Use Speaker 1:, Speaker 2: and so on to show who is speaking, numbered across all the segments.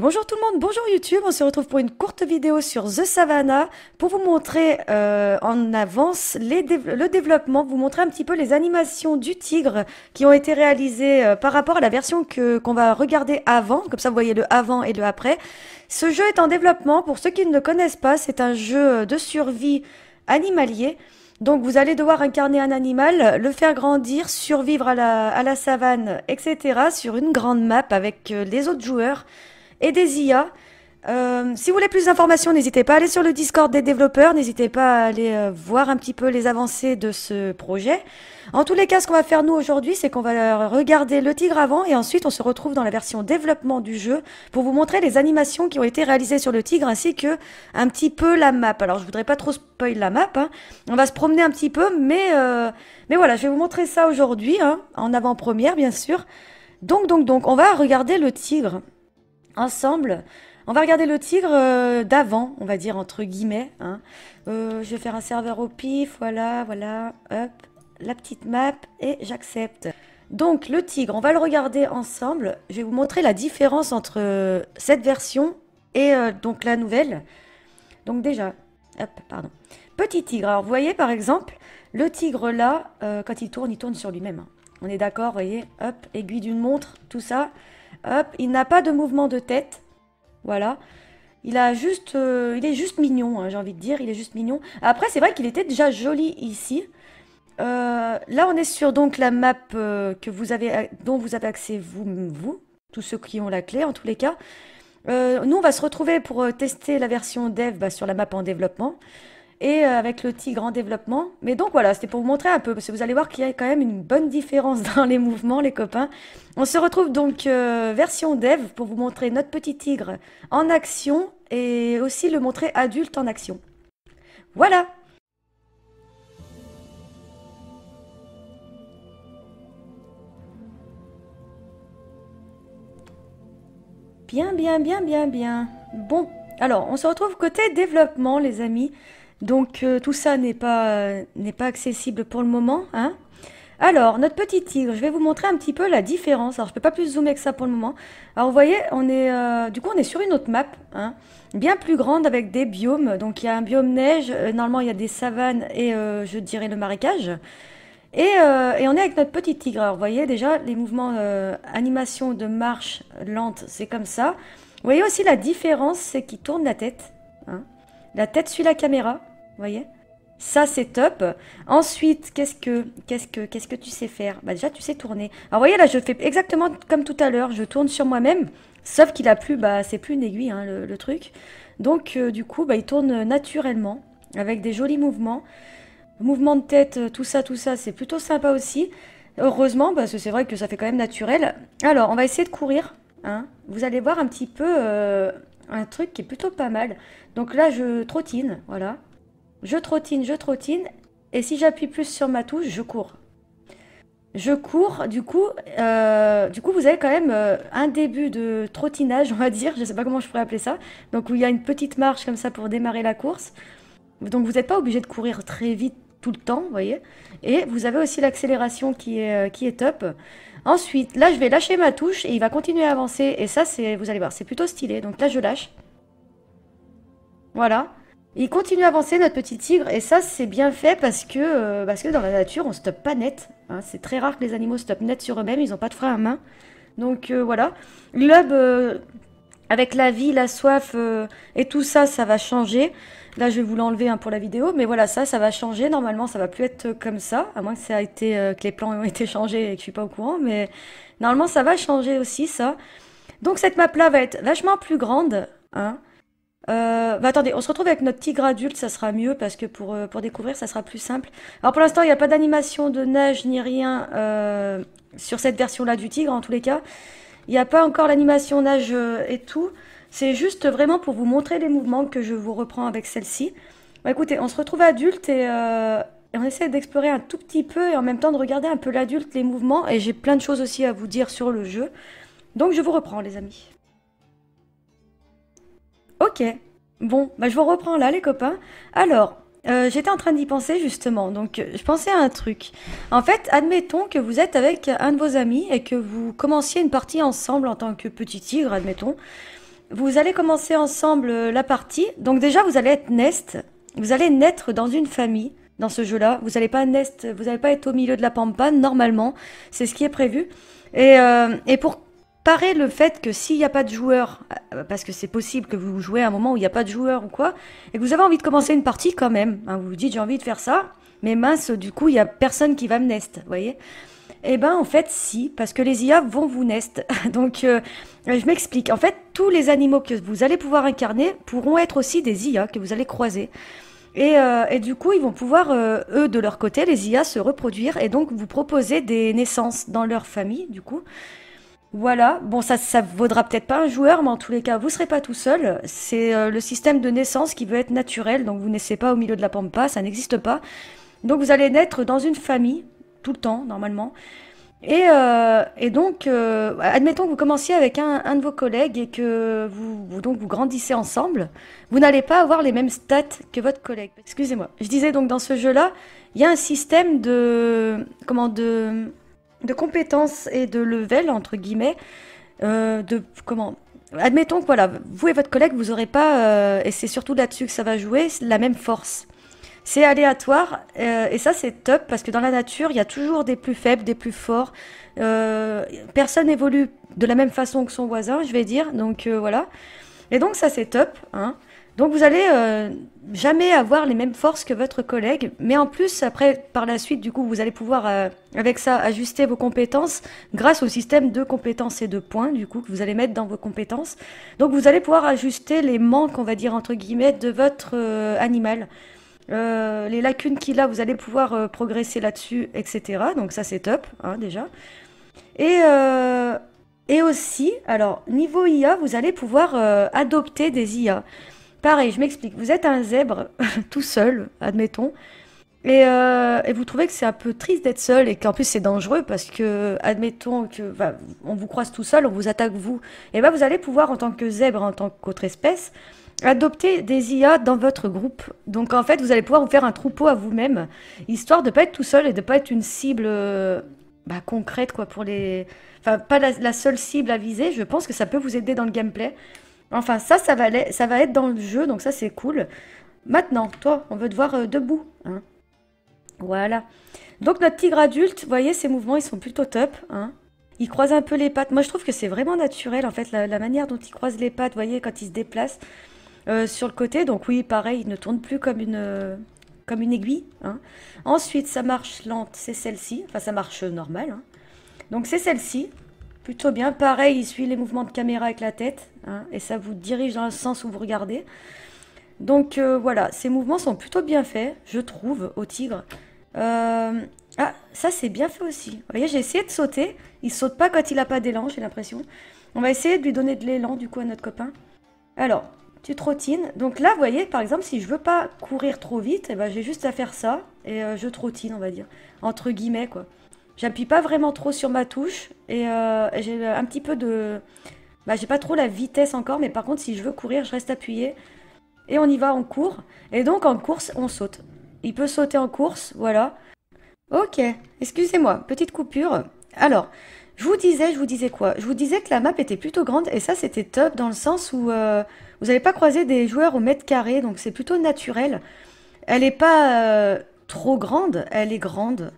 Speaker 1: bonjour tout le monde, bonjour YouTube, on se retrouve pour une courte vidéo sur The Savannah pour vous montrer euh, en avance les le développement, vous montrer un petit peu les animations du tigre qui ont été réalisées euh, par rapport à la version qu'on va regarder avant, comme ça vous voyez le avant et le après. Ce jeu est en développement, pour ceux qui ne le connaissent pas, c'est un jeu euh, de survie animalier. Donc vous allez devoir incarner un animal, le faire grandir, survivre à la, à la savane, etc. sur une grande map avec les autres joueurs et des IA. Euh, si vous voulez plus d'informations, n'hésitez pas à aller sur le Discord des développeurs, n'hésitez pas à aller euh, voir un petit peu les avancées de ce projet. En tous les cas, ce qu'on va faire nous aujourd'hui, c'est qu'on va euh, regarder le tigre avant et ensuite on se retrouve dans la version développement du jeu pour vous montrer les animations qui ont été réalisées sur le tigre ainsi que un petit peu la map. Alors je voudrais pas trop spoil la map, hein. on va se promener un petit peu, mais, mais voilà, je vais vous montrer ça aujourd'hui, hein, en avant-première bien sûr. Donc, donc, donc, on va regarder le tigre ensemble. On va regarder le tigre euh, d'avant, on va dire, entre guillemets. Hein. Euh, je vais faire un serveur au pif, voilà, voilà, hop, la petite map, et j'accepte. Donc, le tigre, on va le regarder ensemble. Je vais vous montrer la différence entre euh, cette version et donc la nouvelle. Donc déjà, hop, pardon. Petit tigre, alors vous voyez par exemple, le tigre là, quand il tourne, il tourne sur lui-même. Hein. On est d'accord, vous voyez, hop, aiguille d'une montre, tout ça. Hop, il n'a pas de mouvement de tête. Voilà. Il a juste, euh, il est juste mignon, hein, j'ai envie de dire. Il est juste mignon. Après, c'est vrai qu'il était déjà joli ici. Euh, là, on est sur donc la map euh, que vous avez, dont vous avez accès vous, vous, tous ceux qui ont la clé en tous les cas. nous, on va se retrouver pour tester la version dev bah, sur la map en développement et euh, avec le tigre en développement. Mais donc voilà, c'était pour vous montrer un peu, parce que vous allez voir qu'il y a quand même une bonne différence dans les mouvements, les copains. On se retrouve donc euh, version dev pour vous montrer notre petit tigre en action et aussi le montrer adulte en action. Voilà Bien, bien, bien, bien, bien. Bon, alors on se retrouve côté développement les amis. Donc euh, tout ça n'est pas, n'est pas accessible pour le moment. Hein Alors, notre petit tigre, je vais vous montrer un petit peu la différence. Alors, je ne peux pas plus zoomer que ça pour le moment. Alors, vous voyez, on est, euh, du coup, on est sur une autre map, hein. bien plus grande avec des biomes. Donc, il y a un biome neige, euh, normalement, il y a des savanes et, je dirais, le marécage. Et, et, on est avec notre petit tigre. Alors, vous voyez, déjà, les mouvements animation de marche lente, c'est comme ça. Vous voyez aussi la différence, c'est qu'il tourne la tête. La tête suit la caméra, vous voyez ça, c'est top. Ensuite, qu'est-ce que, qu'est-ce que, qu'est-ce que tu sais faire Bah déjà, tu sais tourner. Alors, vous voyez, là, je fais exactement comme tout à l'heure. Je tourne sur moi-même, sauf qu'il a plus, bah, c'est plus une aiguille, hein, le, truc. Donc, euh, du coup, bah, il tourne naturellement, avec des jolis mouvements. Mouvement de tête, euh, tout ça, tout ça, c'est plutôt sympa aussi. Heureusement, parce que c'est vrai que ça fait quand même naturel. Alors, on va essayer de courir. Hein. Vous allez voir un petit peu... Euh, un truc qui est plutôt pas mal. Donc là, je trottine, voilà. Je trottine, je trottine. Et si j'appuie plus sur ma touche, je cours. Je cours, du coup, euh, du coup vous avez quand même euh, un début de trottinage, on va dire, je ne sais pas comment je pourrais appeler ça. Donc où il y a une petite marche comme ça pour démarrer la course. Donc vous n'êtes pas obligé de courir très vite tout le temps, vous voyez. Et vous avez aussi l'accélération qui est, euh, qui est top. Ensuite, là, je vais lâcher ma touche et il va continuer à avancer. Et ça, c'est, vous allez voir, c'est plutôt stylé. Donc là, je lâche. Voilà. Il continue à avancer, notre petit tigre. Et ça, c'est bien fait parce que, euh, parce que dans la nature, on stoppe pas net. Hein. C'est très rare que les animaux stoppent net sur eux-mêmes. Ils n'ont pas de frein à main. Donc euh, voilà. L'hub avec la vie, la soif euh, et tout ça, ça va changer. Là, je vais vous l'enlever hein, pour la vidéo, mais voilà, ça, ça va changer. Normalement, ça va plus être euh, comme ça, à moins que ça a été euh, que les plans aient été changés et que je suis pas au courant, mais normalement, ça va changer aussi ça. Donc cette map là va être vachement plus grande, hein. bah attendez, on se retrouve avec notre tigre adulte, ça sera mieux parce que pour, pour découvrir, ça sera plus simple. Alors pour l'instant, il n'y a pas d'animation de neige ni rien sur cette version-là du tigre en tous les cas. Il n'y a pas encore l'animation nage euh, et tout. C'est juste vraiment pour vous montrer les mouvements que je vous reprends avec celle-ci. Bah, écoutez, on se retrouve adulte euh, et, on essaie d'explorer un tout petit peu et en même temps de regarder un peu l'adulte, les mouvements. Et j'ai plein de choses aussi à vous dire sur le jeu. Donc je vous reprends les amis. Ok, bon, bah je vous reprends là les copains. Alors, euh, j'étais en train d'y penser justement, donc je pensais à un truc. En fait, admettons que vous êtes avec un de vos amis et que vous commenciez une partie ensemble en tant que petit tigre, admettons. Vous allez commencer ensemble euh, la partie, donc déjà vous allez être nest, vous allez naître dans une famille dans ce jeu-là. Vous n'allez pas nest, vous n'allez pas être au milieu de la pampa normalement, c'est ce qui est prévu. Et, euh, et pour Pareil, le fait que s'il n'y a pas de joueur, euh, parce que c'est possible que vous jouez à un moment où il n'y a pas de joueur ou quoi, et que vous avez envie de commencer une partie quand même, hein, vous vous dites j'ai envie de faire ça, mais mince, du coup, il n'y a personne qui va me nest, vous voyez eh ben en fait si, parce que les IA vont vous nest. Donc euh, je m'explique. En fait, tous les animaux que vous allez pouvoir incarner pourront être aussi des IA que vous allez croiser. Et, euh, et du coup, ils vont pouvoir, eux, de leur côté, les IA, se reproduire et donc vous proposer des naissances dans leur famille, du coup. Voilà, bon ça ça vaudra peut-être pas un joueur, mais en tous les cas vous serez pas tout seul. C'est euh, le système de naissance qui veut être naturel, donc vous naissez pas au milieu de la pampa, ça n'existe pas. Donc vous allez naître dans une famille tout le temps normalement. Et, euh, donc euh, admettons que vous commenciez avec un, de vos collègues et que vous, donc vous grandissez ensemble, vous n'allez pas avoir les mêmes stats que votre collègue. Excusez-moi. Je disais donc dans ce jeu là, il y a un système de comment de de compétences et de level, entre guillemets, euh, de comment Admettons que voilà, vous et votre collègue, vous n'aurez pas, euh, et c'est surtout là-dessus que ça va jouer, la même force. C'est aléatoire, euh, et ça c'est top, parce que dans la nature, il y a toujours des plus faibles, des plus forts. personne n'évolue de la même façon que son voisin, je vais dire, donc voilà. Et donc ça c'est top. Hein. Donc vous allez euh, jamais avoir les mêmes forces que votre collègue, mais en plus après par la suite du coup vous allez pouvoir euh, avec ça ajuster vos compétences grâce au système de compétences et de points du coup que vous allez mettre dans vos compétences. Donc vous allez pouvoir ajuster les manques on va dire entre guillemets de votre euh, animal. les lacunes qu'il a, vous allez pouvoir progresser là-dessus, etc. Donc ça c'est top hein, déjà. Et et aussi, alors, niveau IA, vous allez pouvoir euh, adopter des IA. Pareil, je m'explique. Vous êtes un zèbre tout seul, admettons. Euh, et, vous trouvez que c'est un peu triste d'être seul et qu'en plus c'est dangereux parce que, admettons que bah, on vous croise tout seul, on vous attaque vous. Et eh bien vous allez pouvoir, en tant que zèbre, en tant qu'autre espèce, adopter des IA dans votre groupe. Donc en fait, vous allez pouvoir vous faire un troupeau à vous-même, histoire de ne pas être tout seul et de ne pas être une cible euh, bah, concrète quoi pour les enfin pas la, seule cible à viser je pense que ça peut vous aider dans le gameplay enfin ça ça va ça va être dans le jeu donc ça c'est cool maintenant toi on veut te voir euh, debout hein. voilà donc notre tigre adulte vous voyez ses mouvements ils sont plutôt top hein. il croise un peu les pattes moi je trouve que c'est vraiment naturel en fait la, manière dont il croise les pattes vous voyez quand il se déplace euh, sur le côté donc oui pareil il ne tourne plus comme une euh, comme une aiguille. Hein. Ensuite, ça marche lente, c'est celle-ci. Enfin, ça marche normal. Hein. Donc, c'est celle-ci. Plutôt bien. Pareil, il suit les mouvements de caméra avec la tête. Hein, et ça vous dirige dans le sens où vous regardez. Donc, euh, voilà. Ces mouvements sont plutôt bien faits, je trouve, au tigre. Euh, ah, ça, c'est bien fait aussi. Vous voyez, j'ai essayé de sauter. Il saute pas quand il n'a pas d'élan, j'ai l'impression. On va essayer de lui donner de l'élan, du coup, à notre copain. Alors, tu trottines. Donc là, vous voyez, par exemple, si je veux pas courir trop vite, eh ben, j'ai juste à faire ça et euh, je trottine, on va dire. Entre guillemets, quoi. J'appuie pas vraiment trop sur ma touche euh, et, j'ai un petit peu de... Bah, j'ai pas trop la vitesse encore, mais par contre, si je veux courir, je reste appuyé. Et on y va, en court. Et donc, en course, on saute. Il peut sauter en course, voilà. Ok, excusez-moi, petite coupure. Alors, je vous disais, je vous disais quoi Je vous disais que la map était plutôt grande et ça c'était top dans le sens où euh, vous n'allez pas croiser des joueurs au mètre carré, donc c'est plutôt naturel. Elle n'est pas euh, trop grande, elle est grande.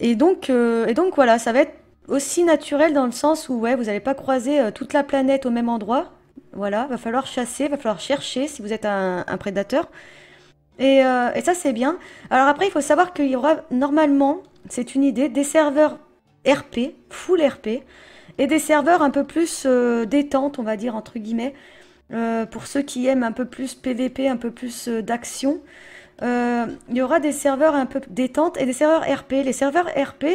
Speaker 1: Et donc, euh, donc voilà, ça va être aussi naturel dans le sens où ouais, vous n'allez pas croiser toute la planète au même endroit. Voilà, va falloir chasser, va falloir chercher si vous êtes un, prédateur. Et, et ça c'est bien. Alors après, il faut savoir qu'il y aura normalement, c'est une idée, des serveurs RP, full RP, et des serveurs un peu plus euh, détente, on va dire, entre guillemets, euh, pour ceux qui aiment un peu plus PVP, un peu plus euh, d'action. Il y aura des serveurs un peu détente et des serveurs RP. Les serveurs RP,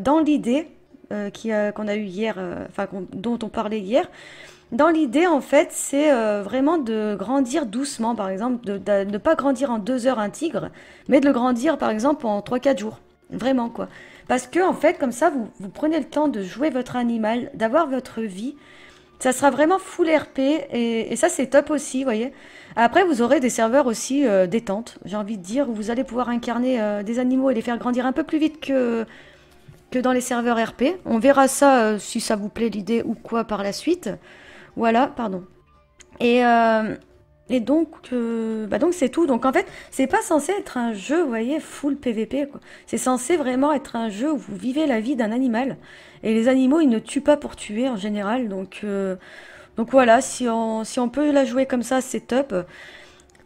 Speaker 1: dans l'idée qu'on a eu hier, enfin dont on parlait hier, dans l'idée, en fait, c'est vraiment de grandir doucement, par exemple, de, ne pas grandir en deux heures un tigre, mais de le grandir, par exemple, en 3-4 jours. Vraiment, quoi. Parce que, en fait, comme ça, vous, prenez le temps de jouer votre animal, d'avoir votre vie. Ça sera vraiment full RP et, ça, c'est top aussi, vous voyez. Après, vous aurez des serveurs aussi euh, détente, j'ai envie de dire, où vous allez pouvoir incarner euh, des animaux et les faire grandir un peu plus vite que, que dans les serveurs RP. On verra ça euh, si ça vous plaît l'idée ou quoi par la suite. Voilà, pardon. Et, et donc, euh, bah donc c'est tout. Donc en fait, c'est pas censé être un jeu, vous voyez, full PVP. C'est censé vraiment être un jeu où vous vivez la vie d'un animal. Et les animaux, ils ne tuent pas pour tuer en général. Donc, euh, donc voilà, si on, si on peut la jouer comme ça, c'est top.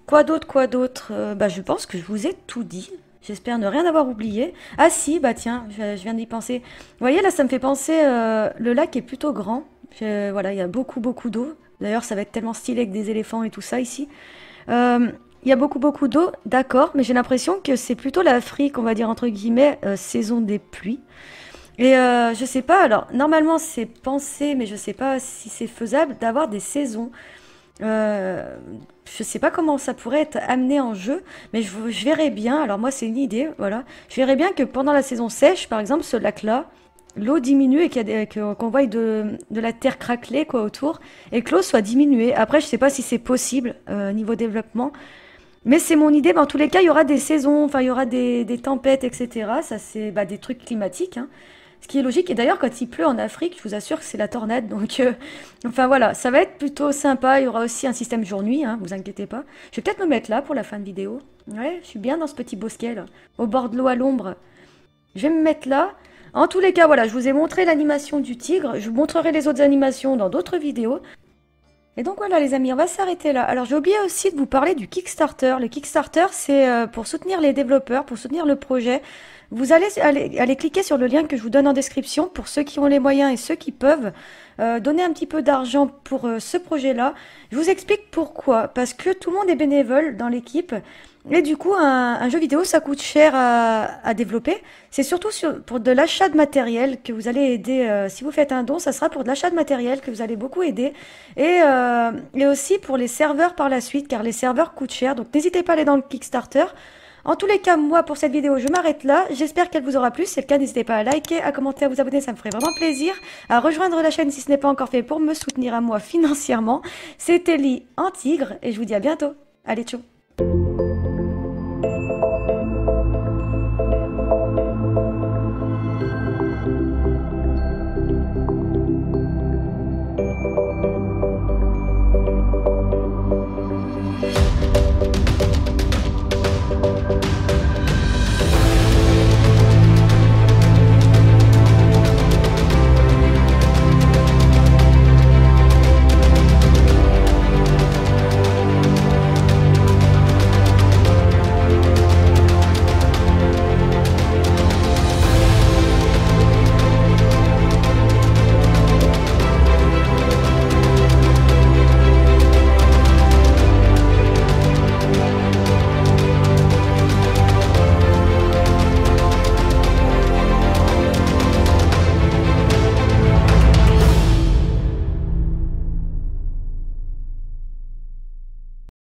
Speaker 1: Quoi d'autre, quoi d'autre euh, bah, Je pense que je vous ai tout dit. J'espère ne rien avoir oublié. Ah si, bah tiens, je, viens d'y penser. Vous voyez, là, ça me fait penser, le lac est plutôt grand. voilà, il y a beaucoup, beaucoup d'eau. D'ailleurs, ça va être tellement stylé avec des éléphants et tout ça ici. Euh, il y a beaucoup beaucoup d'eau, d'accord, mais j'ai l'impression que c'est plutôt l'Afrique, on va dire entre guillemets, euh, saison des pluies. Et je euh, je sais pas, alors normalement c'est pensé, mais je sais pas si c'est faisable d'avoir des saisons. Je je sais pas comment ça pourrait être amené en jeu, mais je, je verrais bien, alors moi c'est une idée, voilà, je verrais bien que pendant la saison sèche, par exemple, ce lac-là, l'eau diminue et qu'on voit de, de, la terre craquelée quoi, autour et que l'eau soit diminuée. Après, je ne sais pas si c'est possible euh, niveau développement, mais c'est mon idée. Mais en tous les cas, il y aura des saisons, enfin, il y aura des, tempêtes, etc. Ça, c'est bah, des trucs climatiques. Hein. Ce qui est logique. Et d'ailleurs, quand il pleut en Afrique, je vous assure que c'est la tornade. Donc, euh, enfin voilà, ça va être plutôt sympa. Il y aura aussi un système jour-nuit, Ne hein, vous inquiétez pas. Je vais peut-être me mettre là pour la fin de vidéo. Ouais, je suis bien dans ce petit bosquet au bord de l'eau à l'ombre. Je vais me mettre là. En tous les cas, voilà, je vous ai montré l'animation du tigre. Je vous montrerai les autres animations dans d'autres vidéos. Et donc voilà les amis, on va s'arrêter là. Alors j'ai oublié aussi de vous parler du Kickstarter. Le Kickstarter, c'est euh, pour soutenir les développeurs, pour soutenir le projet. Vous allez aller, cliquer sur le lien que je vous donne en description pour ceux qui ont les moyens et ceux qui peuvent euh, donner un petit peu d'argent pour euh, ce projet-là. Je vous explique pourquoi. Parce que tout le monde est bénévole dans l'équipe. Et du coup, un, jeu vidéo, ça coûte cher à, à développer. C'est surtout pour de l'achat de matériel que vous allez aider. Euh, si vous faites un don, ça sera pour de l'achat de matériel que vous allez beaucoup aider. Et, euh, aussi pour les serveurs par la suite, car les serveurs coûtent cher. Donc n'hésitez pas à aller dans le Kickstarter. En tous les cas, moi, pour cette vidéo, je m'arrête là. J'espère qu'elle vous aura plu. Si c'est le cas, n'hésitez pas à liker, à commenter, à vous abonner, ça me ferait vraiment plaisir. À rejoindre la chaîne si ce n'est pas encore fait pour me soutenir à moi financièrement. C'était Lee en tigre et je vous dis à bientôt. Allez, ciao